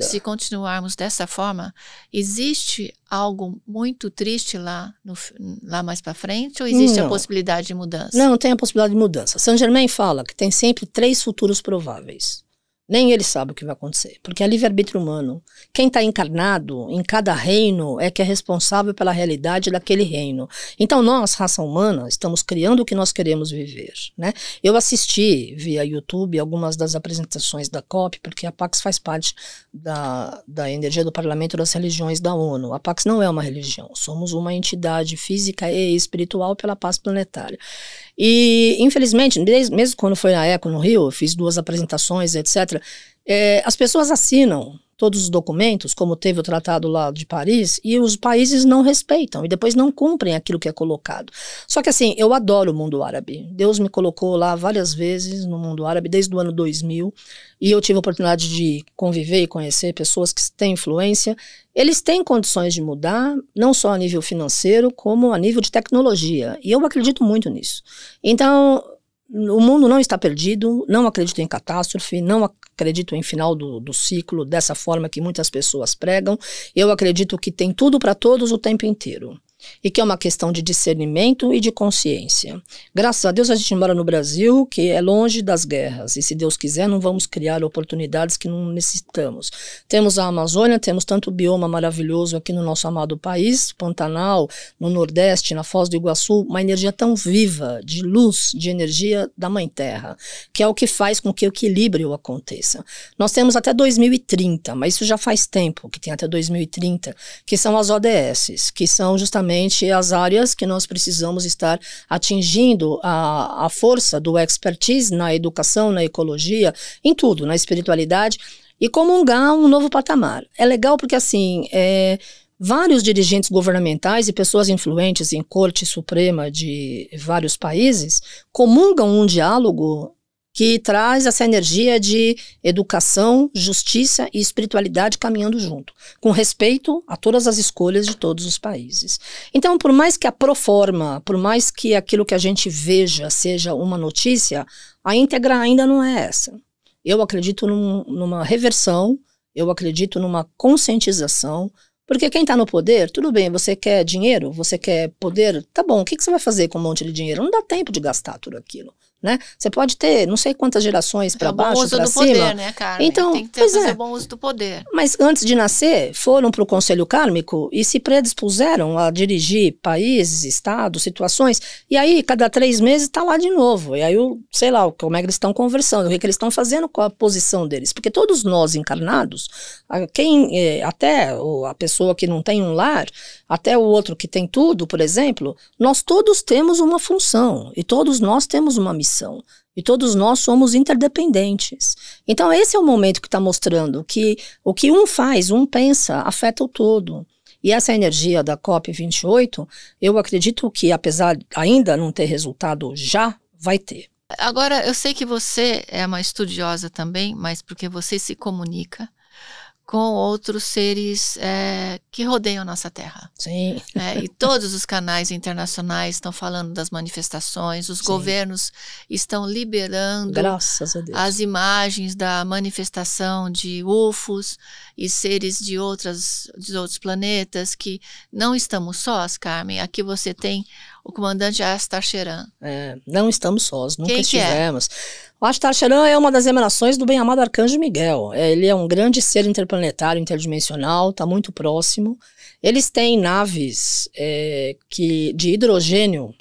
se continuarmos dessa forma, existe algo muito triste lá no, lá mais para frente ou existe não. a possibilidade de mudança?
Não, tem a possibilidade de mudança. Saint Germain fala que tem sempre três futuros prováveis. Nem ele sabe o que vai acontecer, porque é livre-arbítrio humano. Quem está encarnado em cada reino é que é responsável pela realidade daquele reino. Então nós, raça humana, estamos criando o que nós queremos viver, né? Eu assisti via YouTube algumas das apresentações da COP, porque a Pax faz parte da, da energia do Parlamento das Religiões da ONU. A Pax não é uma religião, somos uma entidade física e espiritual pela paz planetária. E, infelizmente, mesmo quando foi na ECO no Rio, eu fiz duas apresentações, etc., é, as pessoas assinam todos os documentos, como teve o tratado lá de Paris, e os países não respeitam e depois não cumprem aquilo que é colocado. Só que assim, eu adoro o mundo árabe. Deus me colocou lá várias vezes no mundo árabe desde o ano 2000 e eu tive a oportunidade de conviver e conhecer pessoas que têm influência. Eles têm condições de mudar, não só a nível financeiro, como a nível de tecnologia. E eu acredito muito nisso. Então, o mundo não está perdido, não acredito em catástrofe, não acredito em final do, do ciclo dessa forma que muitas pessoas pregam. Eu acredito que tem tudo para todos o tempo inteiro e que é uma questão de discernimento e de consciência. Graças a Deus a gente mora no Brasil, que é longe das guerras, e se Deus quiser, não vamos criar oportunidades que não necessitamos. Temos a Amazônia, temos tanto bioma maravilhoso aqui no nosso amado país, Pantanal, no Nordeste, na Foz do Iguaçu, uma energia tão viva, de luz, de energia da Mãe Terra, que é o que faz com que o equilíbrio aconteça. Nós temos até 2030, mas isso já faz tempo que tem até 2030, que são as ODS, que são justamente justamente as áreas que nós precisamos estar atingindo a, a força do expertise na educação, na ecologia, em tudo, na espiritualidade, e comungar um novo patamar. É legal porque, assim, é, vários dirigentes governamentais e pessoas influentes em Corte Suprema de vários países comungam um diálogo que traz essa energia de educação, justiça e espiritualidade caminhando junto, com respeito a todas as escolhas de todos os países. Então, por mais que a proforma, por mais que aquilo que a gente veja seja uma notícia, a íntegra ainda não é essa. Eu acredito num, numa reversão, eu acredito numa conscientização, porque quem está no poder, tudo bem, você quer dinheiro, você quer poder, tá bom, o que, que você vai fazer com um monte de dinheiro? Não dá tempo de gastar tudo aquilo né? Você pode ter não sei quantas gerações para é baixo, para cima. Poder, né, então, tem que ter, fazer é.
bom uso do poder. Mas
antes de nascer, foram para o conselho kármico e se predispuseram a dirigir países, estados, situações. E aí, cada três meses está lá de novo. E aí, eu, sei lá, como é que eles estão conversando, o que, é que eles estão fazendo com a posição deles, porque todos nós encarnados, quem eh, até a pessoa que não tem um lar, até o outro que tem tudo, por exemplo, nós todos temos uma função e todos nós temos uma missão e todos nós somos interdependentes. Então esse é o momento que está mostrando que o que um faz, um pensa, afeta o todo. E essa energia da COP 28, eu acredito que
apesar ainda não ter resultado já, vai ter. Agora, eu sei que você é uma estudiosa também, mas porque você se comunica, com outros seres é, que rodeiam nossa Terra. Sim. É, e todos os canais internacionais estão falando das manifestações, os Sim. governos estão liberando Graças a Deus. as imagens da manifestação de UFOs e seres de, outras, de outros planetas que não estamos sós, Carmen. Aqui você tem o comandante Astar Cheran.
É, não estamos sós, nunca Quem é? estivemos. É? O Astar Cheran é uma das emanações do bem-amado Arcanjo Miguel. É, ele é um grande ser interplanetário, interdimensional, está muito próximo. Eles têm naves é, que de hidrogênio.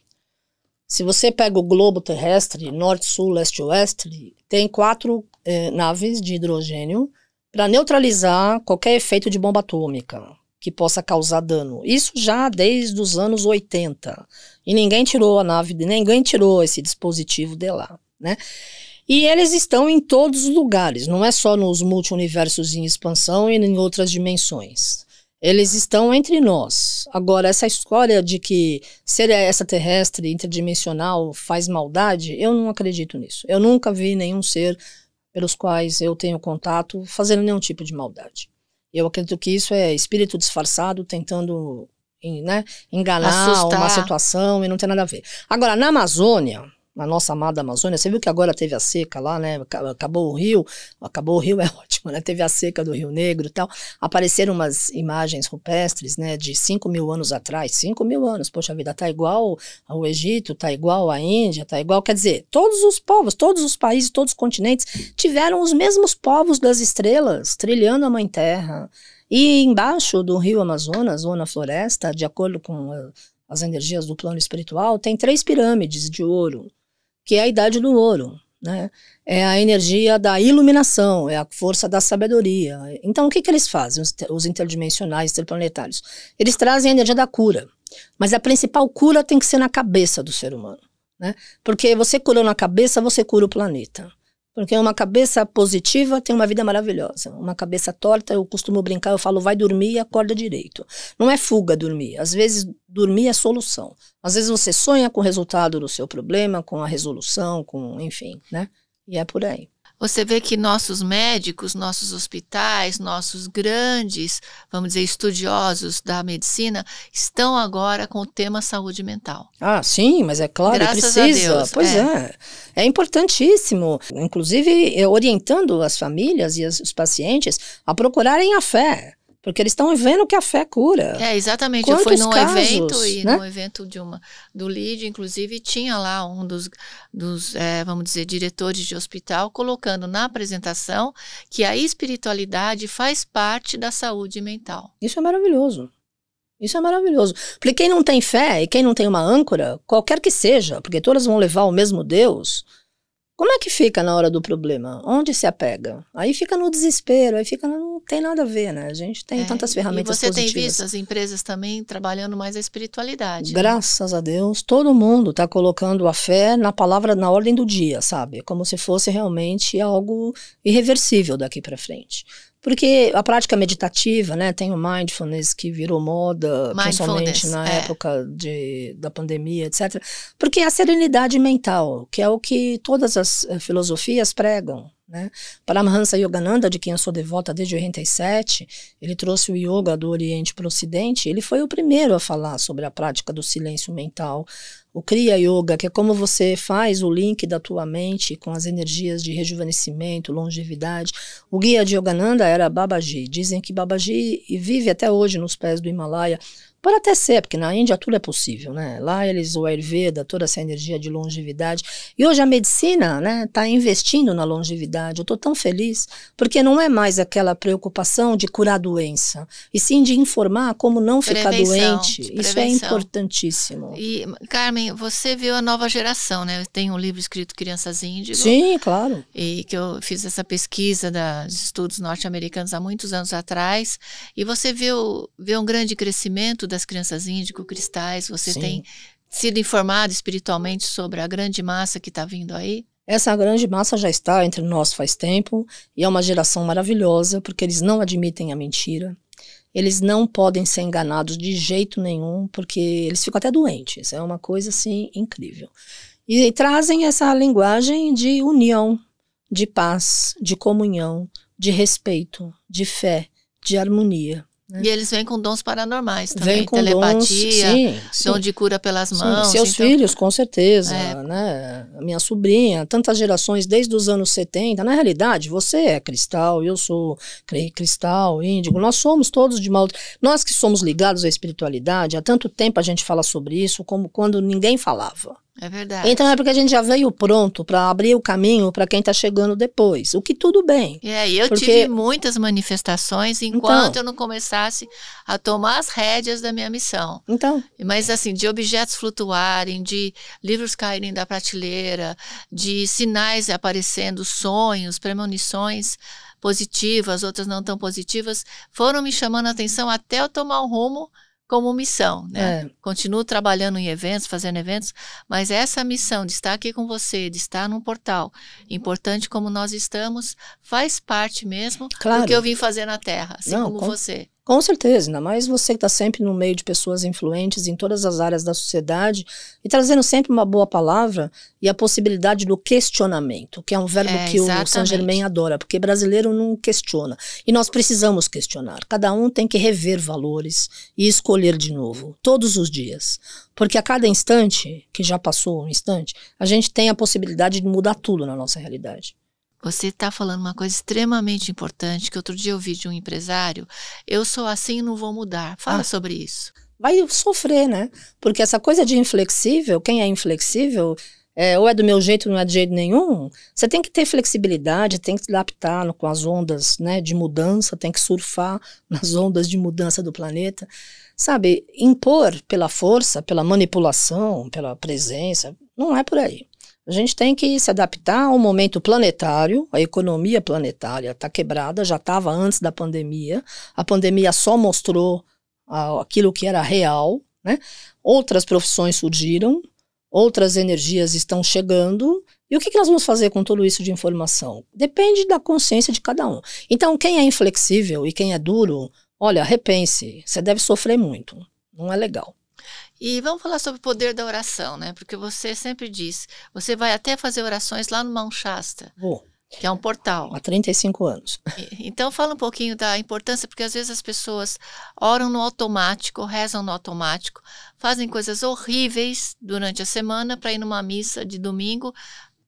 Se você pega o globo terrestre, norte, sul, leste, oeste, tem quatro naves de hidrogênio para neutralizar qualquer efeito de bomba atômica que possa causar dano. Isso já desde os anos 80. E ninguém tirou a nave, ninguém tirou esse dispositivo de lá, né? E eles estão em todos os lugares, não é só nos multiversos em expansão e em outras dimensões. Eles estão entre nós. Agora, essa história de que ser extraterrestre, interdimensional, faz maldade, eu não acredito nisso. Eu nunca vi nenhum ser pelos quais eu tenho contato fazendo nenhum tipo de maldade. Eu acredito que isso é espírito disfarçado tentando né, enganar Assustar. uma situação e não tem nada a ver. Agora, na Amazônia, na nossa amada Amazônia. Você viu que agora teve a seca lá, né? Acabou o rio, acabou o rio é ótimo, né? Teve a seca do Rio Negro e tal. Apareceram umas imagens rupestres, né? De 5 mil anos atrás. 5 mil anos, poxa vida, tá igual ao Egito, tá igual à Índia, tá igual. Quer dizer, todos os povos, todos os países, todos os continentes tiveram os mesmos povos das estrelas trilhando a Mãe Terra. E embaixo do rio Amazonas, ou na floresta, de acordo com eh, as energias do plano espiritual, tem três pirâmides de ouro que é a idade do ouro, né? É a energia da iluminação, é a força da sabedoria. Então, o que, que eles fazem, os, os interdimensionais, interplanetários? Eles trazem a energia da cura. Mas a principal cura tem que ser na cabeça do ser humano. Né? Porque você curou na cabeça, você cura o planeta. Porque uma cabeça positiva tem uma vida maravilhosa. Uma cabeça torta, eu costumo brincar, eu falo, vai dormir e acorda direito. Não é fuga dormir. Às vezes, dormir é solução. Às vezes, você sonha com o resultado do seu problema, com a resolução, com, enfim, né? E é por
aí. Você vê que nossos médicos, nossos hospitais, nossos grandes, vamos dizer, estudiosos da medicina, estão agora com o tema saúde mental.
Ah, sim, mas é claro, Graças precisa. A Deus, pois é. é. é, importantíssimo. Inclusive, orientando as famílias e os pacientes a procurarem a fé. Porque eles estão vendo que a fé cura. É, exatamente. Quantos Eu fui num casos, evento, e né? num
evento de uma, do LID, inclusive, tinha lá um dos, dos é, vamos dizer, diretores de hospital colocando na apresentação que a espiritualidade faz parte da saúde mental.
Isso é maravilhoso. Isso é maravilhoso. Porque quem não tem fé e quem não tem uma âncora, qualquer que seja, porque todas vão levar o mesmo Deus, como é que fica na hora do problema? Onde se apega? Aí fica no desespero, aí fica não tem nada a ver, né? A gente tem é, tantas ferramentas e você positivas. tem visto as
empresas também trabalhando mais a espiritualidade. Né? Graças
né? a Deus, todo mundo está colocando a fé na palavra na ordem do dia, sabe? Como se fosse realmente algo irreversível daqui para frente. Porque a prática meditativa, né, tem o mindfulness que virou moda, principalmente na é. época de, da pandemia, etc. Porque é a serenidade mental, que é o que todas as eh, filosofias pregam, né? Paramahansa Yogananda, de quem eu sou devota desde 87, ele trouxe o yoga do Oriente para o Ocidente. Ele foi o primeiro a falar sobre a prática do silêncio mental, o Kriya Yoga, que é como você faz o link da tua mente com as energias de rejuvenescimento, longevidade. O guia de Yogananda era Babaji. Dizem que Babaji vive até hoje nos pés do Himalaia. Pode até ser, porque na Índia tudo é possível, né? Lá eles, o Ayurveda, toda essa energia de longevidade. E hoje a medicina, né, tá investindo na longevidade. Eu tô tão feliz, porque não é mais aquela preocupação de curar a doença, e sim de informar como não ficar prevenção, doente. Isso é importantíssimo.
E, Carmen, você viu a nova geração, né? Tem um livro escrito Crianças Índigo. Sim, claro. E que eu fiz essa pesquisa dos estudos norte-americanos há muitos anos atrás, e você viu, viu um grande crescimento das crianças índico-cristais? Você Sim. tem sido informado espiritualmente sobre a grande massa que está vindo aí?
Essa grande massa já está entre nós faz tempo e é uma geração maravilhosa porque eles não admitem a mentira. Eles não podem ser enganados de jeito nenhum porque eles ficam até doentes. É uma coisa assim incrível. E trazem essa linguagem de união, de paz, de comunhão, de respeito, de fé, de harmonia.
Né? E eles vêm com dons paranormais também, vêm com telepatia, som sim, de cura pelas mãos. Sim, seus então,
filhos, com certeza, é. né? Minha sobrinha, tantas gerações desde os anos 70. Na realidade, você é cristal, eu sou cristal, índigo, nós somos todos de mal. Nós que somos ligados à espiritualidade, há tanto tempo a gente fala sobre isso, como quando ninguém falava.
É verdade. Então é
porque a gente já veio pronto para abrir o caminho para quem está chegando
depois, o que tudo bem. É, eu porque... tive muitas manifestações enquanto então, eu não começasse a tomar as rédeas da minha missão. Então. Mas assim, de objetos flutuarem, de livros caírem da prateleira, de sinais aparecendo, sonhos, premonições positivas, outras não tão positivas, foram me chamando a atenção até eu tomar o rumo como missão, né? É. Continuo trabalhando em eventos, fazendo eventos, mas essa missão de estar aqui com você, de estar num portal importante como nós estamos, faz parte mesmo claro. do que eu vim fazer na Terra, assim Não, como com, você.
Com certeza, ainda mais você que está sempre no meio de pessoas influentes em todas as áreas da sociedade e trazendo sempre uma boa palavra e a possibilidade do questionamento, que é um verbo é, que exatamente. o Saint Germain adora, porque brasileiro não questiona. E nós precisamos questionar. Cada um tem que rever valores e escolher de novo, todos os dias. Porque a cada instante,
que já passou um instante, a gente tem a possibilidade de mudar tudo na nossa realidade. Você está falando uma coisa extremamente importante que outro dia eu vi de um empresário. Eu sou assim e não vou mudar. Fala ah. sobre isso.
Vai sofrer, né? Porque essa coisa de inflexível, quem é inflexível, é, ou é do meu jeito, não é de jeito nenhum. Você tem que ter flexibilidade, tem que se adaptar com as ondas né, de mudança, tem que surfar nas ondas de mudança do planeta. Sabe, impor pela força, pela manipulação, pela presença, não é por aí. A gente tem que se adaptar ao momento planetário, a economia planetária está quebrada, já estava antes da pandemia. A pandemia só mostrou aquilo que era real. Né? Outras profissões surgiram, outras energias estão chegando. E o que nós vamos fazer com tudo isso de informação? Depende da consciência de cada um. Então, quem é inflexível e quem é duro, olha, repense, você deve sofrer muito. Não é legal.
E vamos falar sobre o poder da oração, né? Porque você sempre diz, você vai até fazer orações lá no Mão Shasta.
Vou. que é um portal. Há 35 anos.
Então, fala um pouquinho da importância, porque às vezes as pessoas oram no automático, rezam no automático, fazem coisas horríveis durante a semana para ir numa missa de domingo,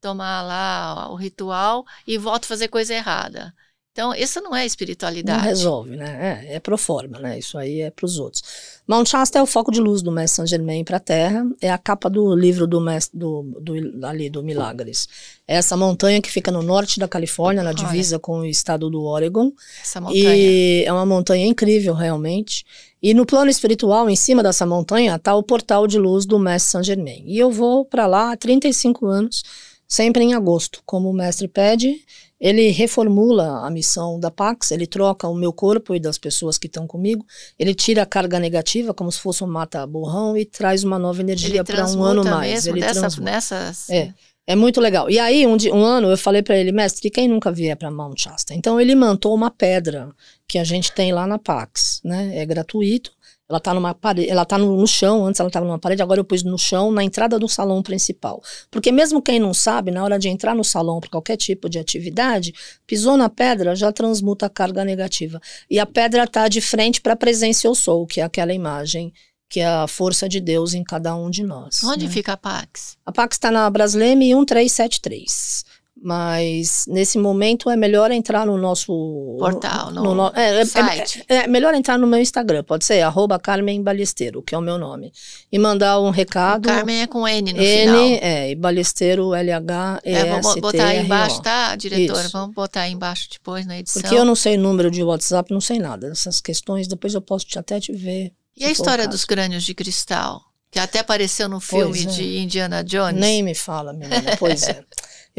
tomar lá o ritual e volta a fazer coisa errada. Então, essa não é espiritualidade. Não resolve,
né? É, é pro forma, né? Isso aí é para os outros. Mount Shasta é o foco de luz do Mestre Saint Germain para a Terra. É a capa do livro do, mestre, do, do, ali, do Milagres. É essa montanha que fica no norte da Califórnia, na divisa Olha. com o estado do Oregon.
Essa montanha. E
é uma montanha incrível, realmente. E no plano espiritual, em cima dessa montanha, está o portal de luz do Mestre Saint Germain. E eu vou para lá há 35 anos, sempre em agosto, como o mestre pede ele reformula a missão da Pax, ele troca o meu corpo e das pessoas que estão comigo, ele tira a carga negativa, como se fosse um mata-borrão, e traz uma nova energia para um ano mais. Ele dessa, transmuta.
Nessas... É. Assim?
É muito legal. E aí, um, dia, um ano, eu falei para ele, mestre, quem nunca vier para Mount Shasta? Então, ele mantou uma pedra que a gente tem lá na Pax, né? É gratuito. Ela tá numa parede, ela tá no, no chão, antes ela estava numa parede, agora eu pus no chão, na entrada do salão principal. Porque mesmo quem não sabe, na hora de entrar no salão para qualquer tipo de atividade, pisou na pedra, já transmuta a carga negativa. E a pedra tá de frente para a presença eu sou, que é aquela imagem que é a força de Deus em cada um de nós. Onde né? fica a Pax? A Pax está na Brasleme 1373. Mas nesse momento é melhor entrar no nosso portal, no, no, no é, é, é site. É, é, é, melhor entrar no meu Instagram, pode ser arroba Carmen Balesteiro, que é o meu nome, e mandar um recado. O Carmen é
com N no N, final.
é, e Balesteiro L H E S T. É, vamos botar aí embaixo, tá, diretora? Isso.
Vamos botar aí embaixo depois na edição. Porque eu não
sei número de WhatsApp, não sei nada dessas questões, depois eu posso
te, até te ver. E a história dos crânios de cristal, que até apareceu no filme é. de Indiana Jones? Nem me fala, menina, pois é.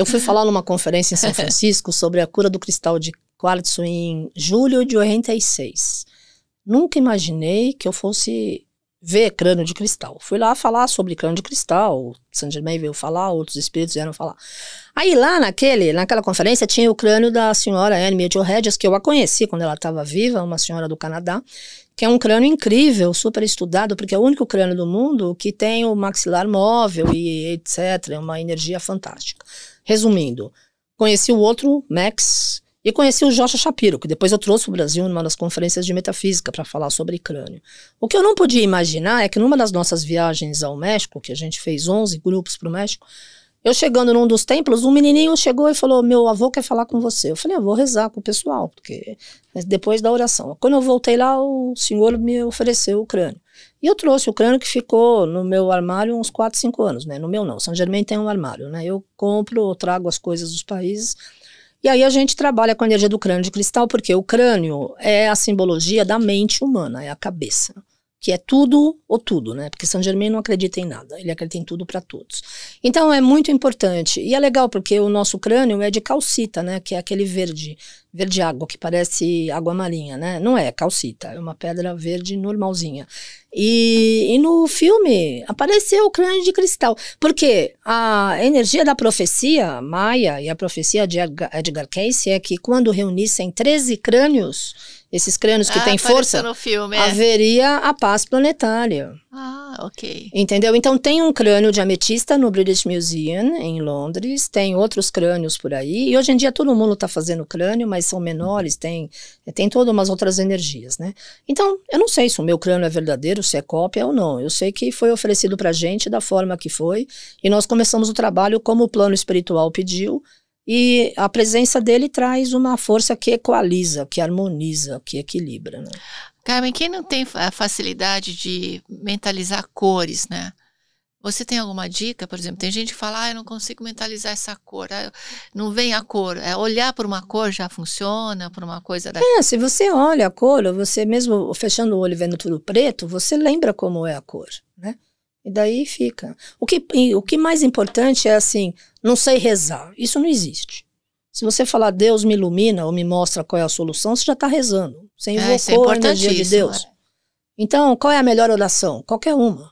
Eu fui falar numa conferência em São Francisco sobre a cura do cristal de quartzo em julho de 86. Nunca imaginei que eu fosse ver crânio de cristal. Fui lá falar sobre crânio de cristal, o Saint Germain veio falar, outros espíritos vieram falar. Aí lá naquele, naquela conferência tinha o crânio da senhora Anne Major Hedges, que eu a conheci quando ela estava viva, uma senhora do Canadá, que é um crânio incrível, super estudado, porque é o único crânio do mundo que tem o maxilar móvel e etc, é uma energia fantástica. Resumindo, conheci o outro, Max, e conheci o Joshua Shapiro, que depois eu trouxe para o Brasil numa das conferências de metafísica para falar sobre crânio. O que eu não podia imaginar é que numa das nossas viagens ao México, que a gente fez 11 grupos para o México, eu chegando num dos templos, um menininho chegou e falou: Meu avô quer falar com você. Eu falei: Eu ah, vou rezar com o pessoal, porque né, depois da oração. Quando eu voltei lá, o senhor me ofereceu o crânio. E eu trouxe o crânio que ficou no meu armário uns 4, 5 anos, né? No meu não, São Germain tem um armário, né? Eu compro, trago as coisas dos países. E aí a gente trabalha com a energia do crânio de cristal, porque o crânio é a simbologia da mente humana, é a cabeça. Que é tudo ou tudo, né? Porque São Germain não acredita em nada, ele acredita em tudo para todos. Então é muito importante. E é legal porque o nosso crânio é de calcita, né? Que é aquele verde verde água, que parece água marinha, né? Não é, é, calcita, é uma pedra verde normalzinha. E, e no filme apareceu o crânio de cristal, porque a energia da profecia maia e a profecia de Edgar Cayce é que quando reunissem 13 crânios, esses crânios que ah, têm força,
filme, é. haveria
a paz planetária.
Ah, ok.
Entendeu? Então tem um crânio de ametista no British Museum, em Londres, tem outros crânios por aí, e hoje em dia todo mundo está fazendo crânio, mas são menores, tem, é, tem todas umas outras energias, né? Então, eu não sei se o meu crânio é verdadeiro, se é cópia ou não. Eu sei que foi oferecido pra gente da forma que foi, e nós começamos o trabalho como o plano espiritual pediu, e a presença dele traz uma força que equaliza, que harmoniza, que equilibra, né?
Carmen, quem não tem a facilidade de mentalizar cores, né? Você tem alguma dica? Por exemplo, tem gente que fala, ah, eu não consigo mentalizar essa cor. Ah, não vem a cor. É, olhar por uma cor já funciona, por uma coisa da... É,
se você olha a cor, você mesmo fechando o olho e vendo tudo preto, você lembra como é a cor, né? E daí fica. O que, o que mais importante é assim, não sei rezar. Isso não existe. Se você falar Deus me ilumina ou me mostra qual é a solução, você já está rezando. Você invocou é, é a energia de Deus. É. Então, qual é a melhor oração? Qualquer uma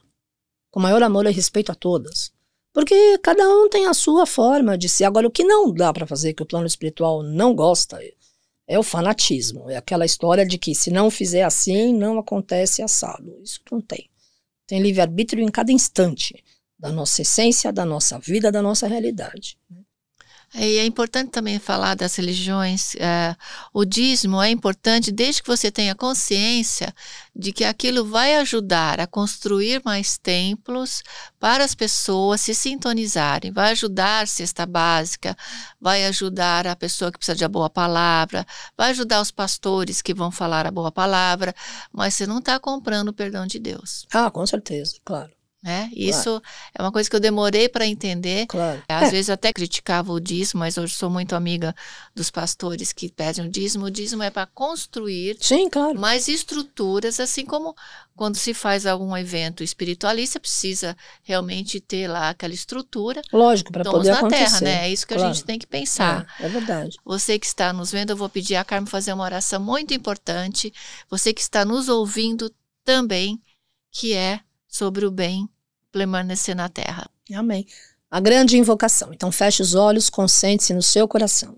com maior amor e respeito a todas. Porque cada um tem a sua forma de ser. Agora, o que não dá para fazer, que o plano espiritual não gosta, é o fanatismo. É aquela história de que se não fizer assim, não acontece assado. Isso não tem. Tem livre-arbítrio em cada instante da
nossa essência, da nossa vida, da nossa realidade. E é importante também falar das religiões. É, o dízimo é importante desde que você tenha consciência de que aquilo vai ajudar a construir mais templos para as pessoas se sintonizarem, vai ajudar a cesta básica, vai ajudar a pessoa que precisa de a boa palavra, vai ajudar os pastores que vão falar a boa palavra, mas você não está comprando o perdão de Deus. Ah, com certeza, claro. Né? claro. Isso é uma coisa que eu demorei para entender. Claro. Às é. vezes eu até criticava o dízimo, mas hoje sou muito amiga dos pastores que pedem o dízimo. O dízimo é para construir Sim, claro. mais estruturas, assim como quando se faz algum evento espiritualista, precisa realmente ter lá aquela estrutura.
Lógico, para poder na acontecer. terra, né? É isso que claro. a gente tem que pensar.
É, é, verdade. Você que está nos vendo, eu vou pedir a Carmen fazer uma oração muito importante. Você que está nos ouvindo também, que é sobre o bem permanecer na terra.
Amém. A grande invocação. Então feche os olhos, concentre-se no seu coração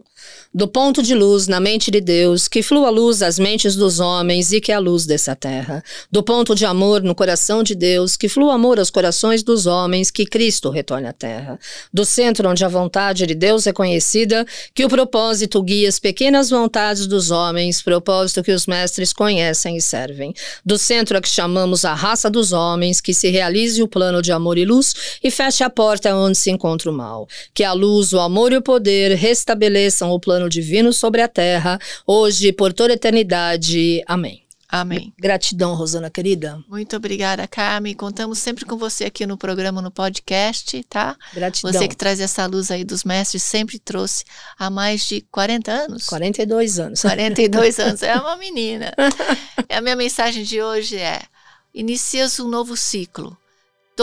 do ponto de luz na mente de Deus, que flua luz às mentes dos homens e que é a luz dessa terra, do ponto de amor no coração de Deus, que flua amor aos corações dos homens, que Cristo retorne à terra, do centro onde a vontade de Deus é conhecida, que o propósito guia as pequenas vontades dos homens, propósito que os mestres conhecem e servem, do centro a que chamamos a raça dos homens, que se realize o plano de amor e luz e feche a porta onde se encontra o mal, que a luz, o amor e o poder restabeleçam o plano divino sobre a terra, hoje por toda eternidade. Amém. Amém. Gratidão, Rosana querida.
Muito obrigada, Carmen. Contamos sempre com você aqui no programa, no podcast, tá? Gratidão. Você que traz essa luz aí dos mestres, sempre trouxe há mais de 40 anos. 42 anos. 42 anos. É uma menina. a minha mensagem de hoje é: inicia-se um novo ciclo.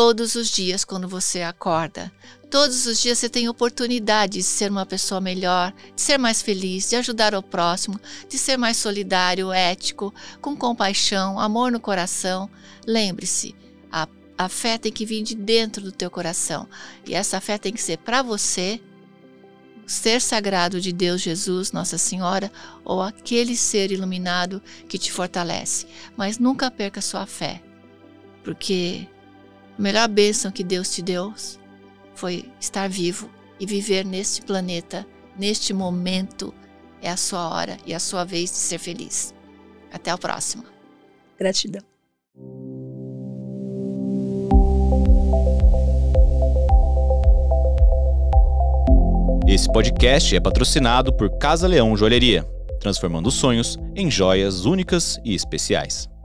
Todos os dias, quando você acorda, todos os dias você tem oportunidade de ser uma pessoa melhor, de ser mais feliz, de ajudar o próximo, de ser mais solidário, ético, com compaixão, amor no coração. Lembre-se, a, a fé tem que vir de dentro do teu coração e essa fé tem que ser para você, ser sagrado de Deus Jesus, Nossa Senhora, ou aquele ser iluminado que te fortalece. Mas nunca perca sua fé, porque a melhor bênção que Deus te deu foi estar vivo e viver neste planeta, neste momento. É a sua hora e a sua vez de ser feliz. Até a próxima. Gratidão.
Esse podcast é patrocinado por
Casa Leão Joalheria, transformando sonhos em joias únicas e especiais.